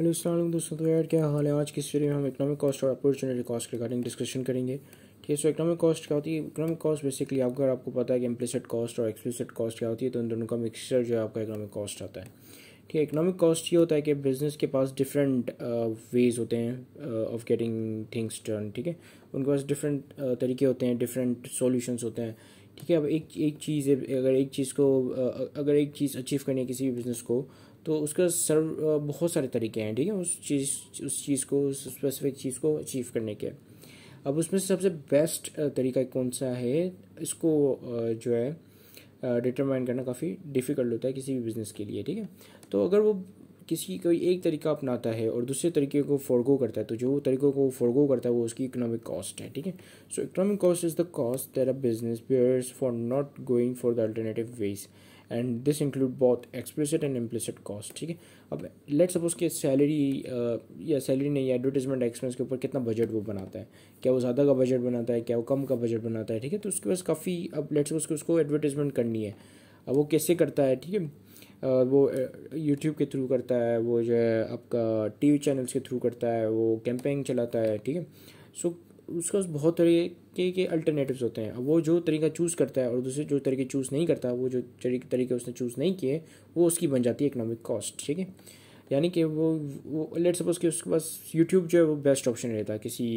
hello असल दोस्तों तो यार क्या हाल है आज की स्टोरी में हम इकोनॉमिक कॉस्ट और अपॉर्चुनिटी कॉस्ट रिगार्डिंग डिस्कशन करेंगे ठीक है सो इकोनॉमिक कॉस्ट क्या होती है इकोनॉमिक कॉस्ट बेसिकली आपका अगर आपको पता है कि इम्प्लिसिट कॉस्ट और एक्सप्लिसिट कॉस्ट क्या होती है तो इन दोनों का मिक्सचर जो है आपका इकोनॉमिक कॉस्ट आता है ठीक है इकोनॉमिक कॉस्ट ये होता है कि बिजनेस के पास डिफरेंट वेज uh, होते हैं ऑफ गेटिंग थिंग्स टर्न ठीक है उनके पास डिफरेंट uh, तरीके होते हैं डिफरेंट सोल्यूशंस होते हैं ठीक है अब एक एक चीज़ अगर एक चीज़ को uh, अगर एक चीज़ अचीव करनी है किसी भी बिज़नेस को तो उसका सर्व बहुत सारे तरीके हैं ठीक है उस चीज़ उस चीज़ को उस स्पेसिफिक चीज़ को अचीव करने के अब उसमें सबसे बेस्ट तरीका कौन सा है इसको जो है डिटरमाइन करना काफ़ी डिफ़िकल्ट होता है किसी भी बिज़नेस के लिए ठीक है तो अगर वो किसी कोई एक तरीका अपनाता है और दूसरे तरीके को फॉरगो करता है तो जो तरीकों को फॉरगो करता है वो उसकी इकोनॉमिक कॉस्ट है ठीक है so economic cost is the cost there a business pays for not going for the alternative ways and this include बहुत एक्सप्लिसिट एंड इम्प्लिसिट कॉस्ट ठीक है अब लेट सपोज के सैलरी या सैलरी नहीं एडवर्टीजमेंट एक्सपेंस के ऊपर कितना बजट वो बनाता है क्या वो ज़्यादा का बजट बनाता है क्या वो कम का बजट बनाता है ठीक है तो उसके पास काफ़ी अब लेट सपोज उसको एडवर्टीजमेंट करनी है अब वो कैसे करता है ठीक है वो यूट्यूब के थ्रू करता है वो जो है आपका वी चैनल्स के थ्रू करता है वो कैंपेन चलाता है ठीक है सो उसका बहुत तरीके के अल्टरनेटिव्स होते हैं वो जो तरीका चूज़ करता है और दूसरे जो तरीके चूज़ नहीं करता वो जो तरीके उसने चूज़ नहीं किए वो उसकी बन जाती है इकनॉमिक कॉस्ट ठीक है यानी कि वो वो लेट सपोज़ कि उसके पास यूट्यूब जो है वो बेस्ट ऑप्शन रहता है किसी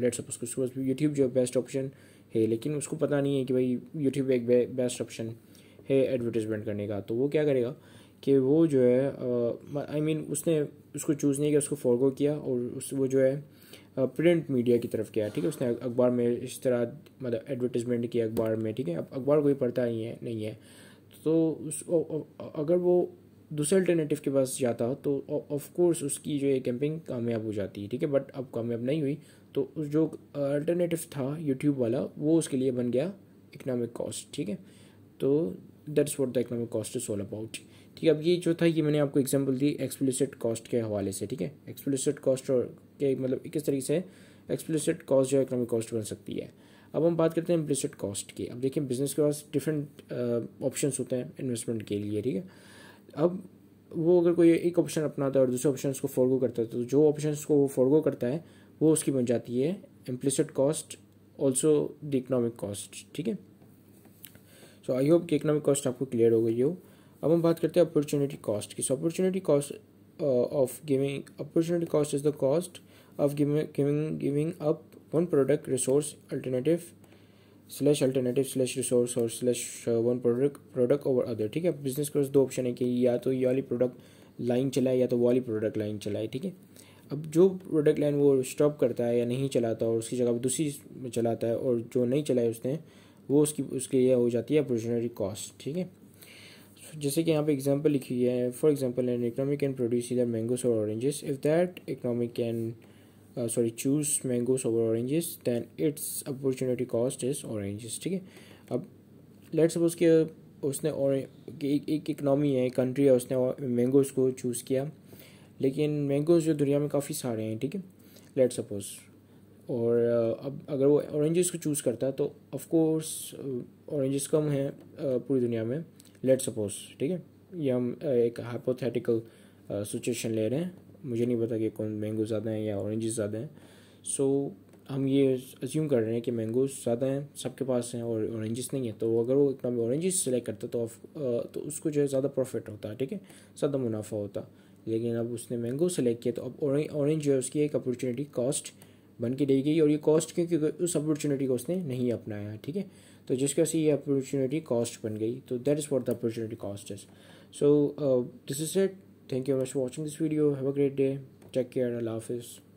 लेट सपोज़ कि उसके पास यूट्यूब जो है बेस्ट ऑप्शन है लेकिन उसको पता नहीं है कि भाई यूट्यूब एक बेस्ट ऑप्शन है एडवर्टीज़मेंट करने का तो वो क्या करेगा कि वो जो है आई मीन mean, उसने उसको चूज़ नहीं किया उसको फॉरगो किया और उस वो जो है प्रिंट मीडिया की तरफ किया ठीक है उसने अखबार में इस तरह मतलब एडवर्टीजमेंट किया अखबार में ठीक है अब अखबार कोई पढ़ता नहीं है नहीं है तो उस ओ, ओ, अगर वो दूसरे अल्टरनेटिव के पास जाता तो ऑफ कोर्स उसकी जो है कैंपिंग कामयाब हो जाती है ठीक है बट अब कामयाब नहीं हुई तो उस जो अल्टरनेटिव था यूट्यूब वाला वो उसके लिए बन गया इकनॉमिक कॉस्ट ठीक है तो that's what the economic cost is all about ठीक है अब ये जो था ये मैंने आपको एग्जाम्पल दी एक्सप्लिसिट कॉस्ट के हवाले से ठीक है एक्सप्लिसिट कॉस्ट और के मतलब किस तरीके से एक्सप्लिसिट कॉस्ट जो है इकनॉमिक कॉस्ट बन सकती है अब हम बात करते हैं इम्प्लिसिट कॉस्ट की अब देखिए बिज़नेस के पास डिफरेंट ऑप्शंस uh, होते हैं इन्वेस्टमेंट के लिए ठीक है अब वो अगर कोई एक ऑप्शन अपनाता है और दूसरे ऑप्शन को फॉरगो करता है तो जो ऑप्शन को वो फॉरगो करता है वो उसकी बन जाती है implicit cost also the economic cost ठीक है सो आई होप कि इकनॉमिक कॉस्ट आपको क्लियर हो गई हो अब हम बात करते हैं अपॉर्चुनिटी कॉस्ट की so opportunity cost of giving opportunity cost is the cost of giving giving up one product resource alternative slash alternative slash resource और slash one product product over other ठीक है बिजनेस के दो option है कि या तो ये वाली प्रोडक्ट लाइन चलाए या तो वाली प्रोडक्ट लाइन चलाए ठीक है अब जो प्रोडक्ट लाइन वो स्टॉप करता है या नहीं चलाता और उसकी जगह दूसरी चलाता है और जो नहीं चलाए उसने वो उसकी उसके लिए हो जाती है अपॉर्चुनिटी कॉस्ट ठीक है जैसे कि यहाँ पे एग्जांपल लिखी गई है for example an economy can produce इधर मैंगोस और oranges if that economy can sorry choose mangoes over oranges then its opportunity cost is oranges ठीक है अब लेट्स सपोज कि उसने और एक इकनॉमी है कंट्री है उसने मैंगोज़ को चूज़ किया लेकिन मैंगोज़ जो दुनिया में काफ़ी सारे हैं ठीक है लेट सपोज़ और अब अगर वो ऑरेंजेस को चूज़ करता तो ऑफकोर्स कोर्स कम हैं पूरी दुनिया में लेट सपोज ठीक है ये हम एक हाइपोथेटिकल सिचुएशन ले रहे हैं मुझे नहीं पता कि कौन मैंगो ज़्यादा हैं या ऑरेंजेस ज़्यादा हैं सो so, हम ये अज्यूम कर रहे हैं कि मैंगोज ज़्यादा हैं सबके पास हैं और ऑरेंजेस नहीं है तो अगर वो इतना भी औरेंजेस सेलेक्ट करता तो तो उसको जो है ज़्यादा प्रॉफिट होता ठीक है ज़्यादा मुनाफा होता लेकिन अब उसने मैंगो सेलेक्ट किया तो अब औरज जो है उसकी एक अपॉर्चुनिटी कॉस्ट बन के रह गई और ये कॉस्ट क्योंकि उस अपॉर्चुनिटी को उसने नहीं अपनाया ठीक है तो जिसके वजह से ये अपॉर्चुनिटी कॉस्ट बन गई तो that is what the opportunity cost is so this is it thank you much watching this video have a great day take care अल्लाह हाफिज़